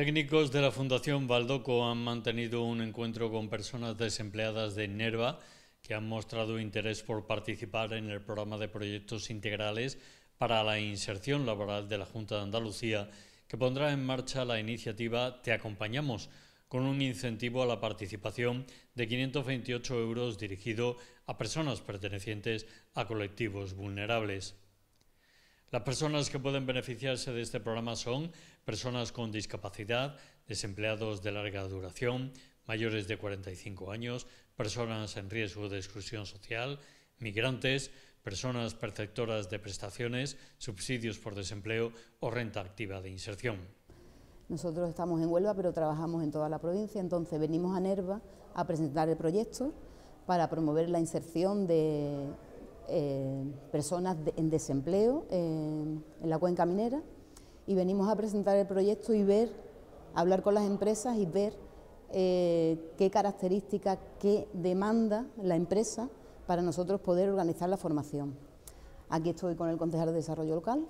Técnicos de la Fundación Baldoco han mantenido un encuentro con personas desempleadas de Nerva que han mostrado interés por participar en el programa de proyectos integrales para la inserción laboral de la Junta de Andalucía, que pondrá en marcha la iniciativa Te Acompañamos, con un incentivo a la participación de 528 euros dirigido a personas pertenecientes a colectivos vulnerables. Las personas que pueden beneficiarse de este programa son personas con discapacidad, desempleados de larga duración, mayores de 45 años, personas en riesgo de exclusión social, migrantes, personas perceptoras de prestaciones, subsidios por desempleo o renta activa de inserción. Nosotros estamos en Huelva, pero trabajamos en toda la provincia, entonces venimos a Nerva a presentar el proyecto para promover la inserción de eh, personas en desempleo eh, en la cuenca minera y venimos a presentar el proyecto y ver, hablar con las empresas y ver eh, qué características, qué demanda la empresa para nosotros poder organizar la formación. Aquí estoy con el concejal de Desarrollo Local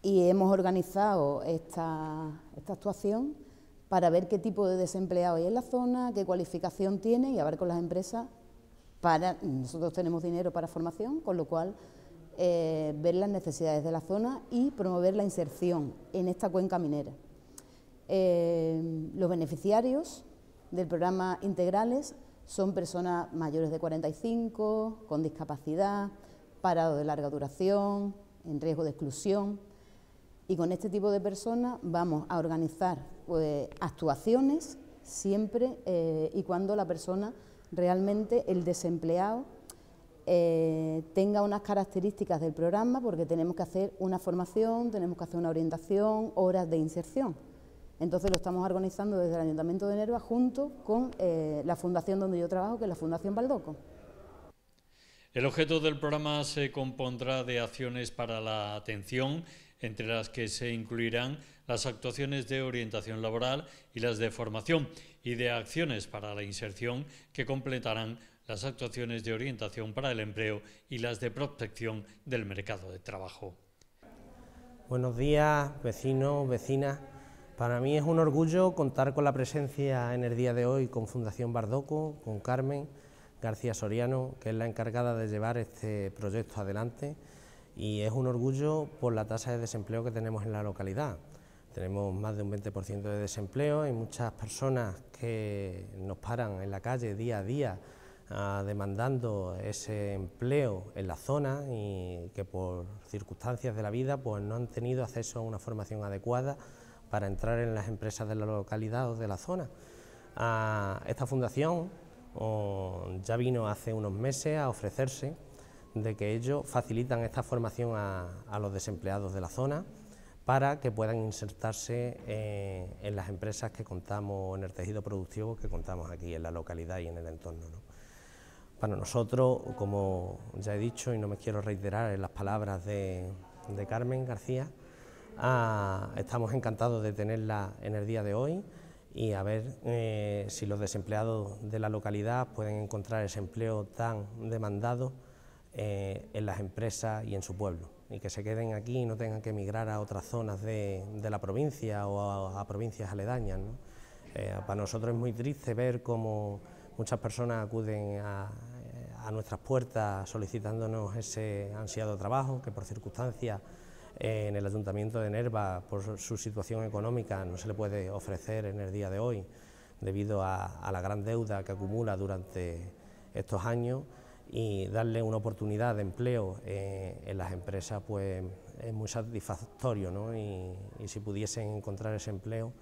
y hemos organizado esta, esta actuación para ver qué tipo de desempleado hay en la zona, qué cualificación tiene y hablar con las empresas nosotros tenemos dinero para formación, con lo cual eh, ver las necesidades de la zona y promover la inserción en esta cuenca minera. Eh, los beneficiarios del programa Integrales son personas mayores de 45, con discapacidad, parados de larga duración, en riesgo de exclusión. Y con este tipo de personas vamos a organizar pues, actuaciones siempre eh, y cuando la persona realmente el desempleado eh, tenga unas características del programa, porque tenemos que hacer una formación, tenemos que hacer una orientación, horas de inserción. Entonces lo estamos organizando desde el Ayuntamiento de Nerva junto con eh, la fundación donde yo trabajo, que es la Fundación Baldoco. El objeto del programa se compondrá de acciones para la atención entre las que se incluirán las actuaciones de orientación laboral y las de formación y de acciones para la inserción que completarán las actuaciones de orientación para el empleo y las de protección del mercado de trabajo. Buenos días, vecinos, vecinas. Para mí es un orgullo contar con la presencia en el día de hoy con Fundación Bardoco, con Carmen García Soriano, que es la encargada de llevar este proyecto adelante y es un orgullo por la tasa de desempleo que tenemos en la localidad. Tenemos más de un 20% de desempleo, ...y muchas personas que nos paran en la calle día a día ah, demandando ese empleo en la zona y que por circunstancias de la vida pues no han tenido acceso a una formación adecuada para entrar en las empresas de la localidad o de la zona. ...a ah, esta fundación oh, ya vino hace unos meses a ofrecerse de que ellos facilitan esta formación a, los desempleados de la zona para que puedan insertarse eh, en las empresas que contamos, en el tejido productivo que contamos aquí en la localidad y en el entorno. Para nosotros, como ya he dicho y no me quiero reiterar en las palabras de, Carmen García, ah, estamos encantados de tenerla en el día de hoy y a ver eh, si los desempleados de la localidad pueden encontrar ese empleo tan demandado eh, en las empresas y en su pueblo, y que se queden aquí y no tengan que emigrar a otras zonas de, la provincia o a, provincias aledañas. ¿no? Eh, para nosotros es muy triste ver cómo muchas personas acuden a, eh, nuestras puertas solicitándonos ese ansiado trabajo, que por circunstancia... en el Ayuntamiento de Nerva, por su situación económica, no se le puede ofrecer en el día de hoy, debido a la gran deuda que acumula durante estos años y darle una oportunidad de empleo eh, en las empresas pues es muy satisfactorio y, si pudiesen encontrar ese empleo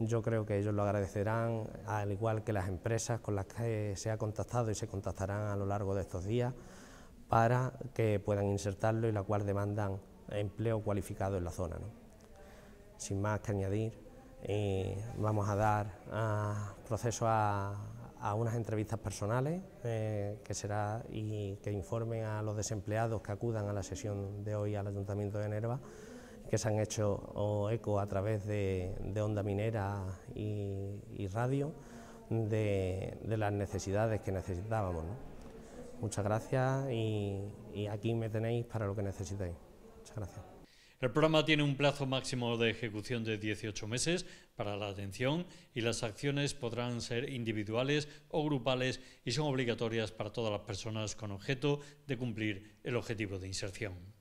yo creo que ellos lo agradecerán al igual que las empresas con las que se ha contactado y se contactarán a lo largo de estos días para que puedan insertarlo y la cual demandan empleo cualificado en la zona. Sin más que añadir, eh, vamos a dar ah, proceso a a unas entrevistas personales eh, que será y que informen a los desempleados que acudan a la sesión de hoy al Ayuntamiento de Nerva que se han hecho eco a través de, onda minera y, radio de, las necesidades que necesitábamos. Muchas gracias y, y aquí me tenéis para lo que necesitéis. Muchas gracias. El programa tiene un plazo máximo de ejecución de 18 meses para la atención y las acciones podrán ser individuales o grupales y son obligatorias para todas las personas con objeto de cumplir el objetivo de inserción.